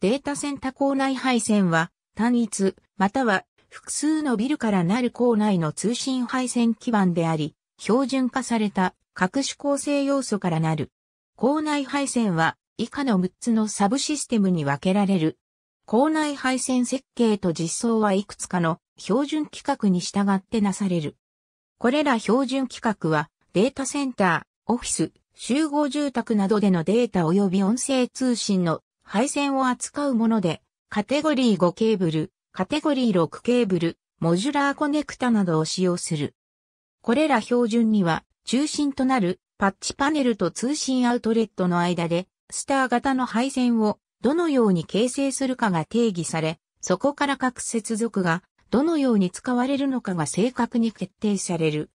データセンタ構内配線は単一または複数のビルからなる構内の通信配線基盤であり、標準化された各種構成要素からなる。構内配線は以下の6つのサブシステムに分けられる。構内配線設計と実装はいくつかの標準規格に従ってなされる。これら標準規格はデータセンター、オフィス、集合住宅などでのデータ及び音声通信の配線を扱うもので、カテゴリー5ケーブル、カテゴリー6ケーブル、モジュラーコネクタなどを使用する。これら標準には、中心となるパッチパネルと通信アウトレットの間で、スター型の配線をどのように形成するかが定義され、そこから各接続がどのように使われるのかが正確に決定される。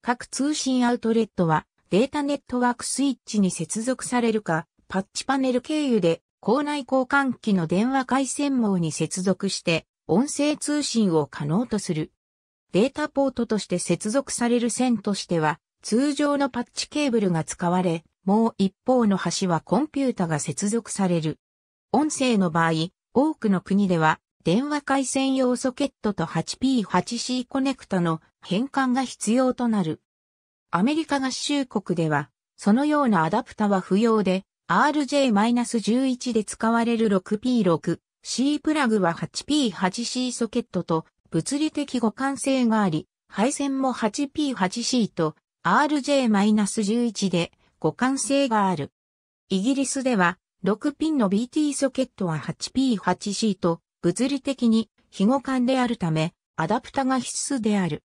各通信アウトレットはデータネットワークスイッチに接続されるか、パッチパネル経由で校内交換機の電話回線網に接続して音声通信を可能とする。データポートとして接続される線としては通常のパッチケーブルが使われ、もう一方の端はコンピュータが接続される。音声の場合、多くの国では電話回線用ソケットと 8P8C コネクタの変換が必要となる。アメリカ合衆国では、そのようなアダプタは不要で、RJ-11 で使われる 6P6C プラグは 8P8C ソケットと物理的互換性があり、配線も 8P8C と RJ-11 で互換性がある。イギリスでは6ピンの BT ソケットは 8P8C と物理的に非互換であるため、アダプタが必須である。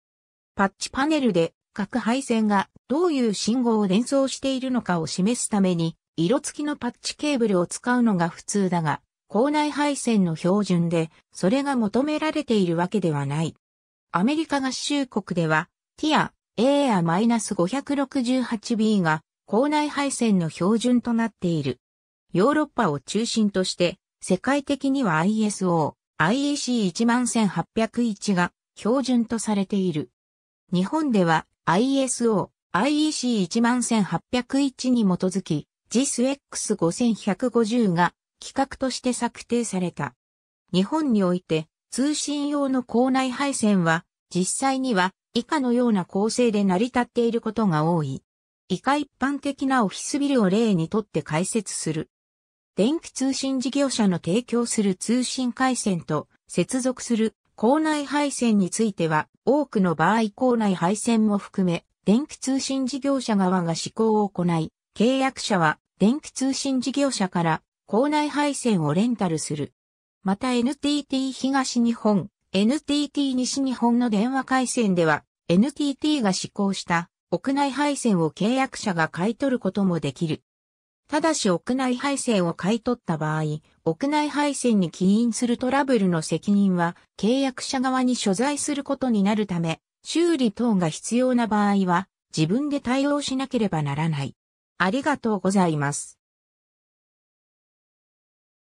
パッチパネルで各配線がどういう信号を連想しているのかを示すために色付きのパッチケーブルを使うのが普通だが、校内配線の標準で、それが求められているわけではない。アメリカ合衆国では、ティア、A や -568B が、校内配線の標準となっている。ヨーロッパを中心として、世界的には ISO、IEC11801 が標準とされている。日本では ISO、IEC11801 に基づき、ジ i s x 5 1 5 0が規格として策定された。日本において通信用の校内配線は実際には以下のような構成で成り立っていることが多い。以下一般的なオフィスビルを例にとって解説する。電気通信事業者の提供する通信回線と接続する校内配線については多くの場合校内配線も含め電気通信事業者側が試行を行い契約者は電気通信事業者から校内配線をレンタルする。また NTT 東日本、NTT 西日本の電話回線では NTT が施行した屋内配線を契約者が買い取ることもできる。ただし屋内配線を買い取った場合、屋内配線に起因するトラブルの責任は契約者側に所在することになるため、修理等が必要な場合は自分で対応しなければならない。ありがとうございます。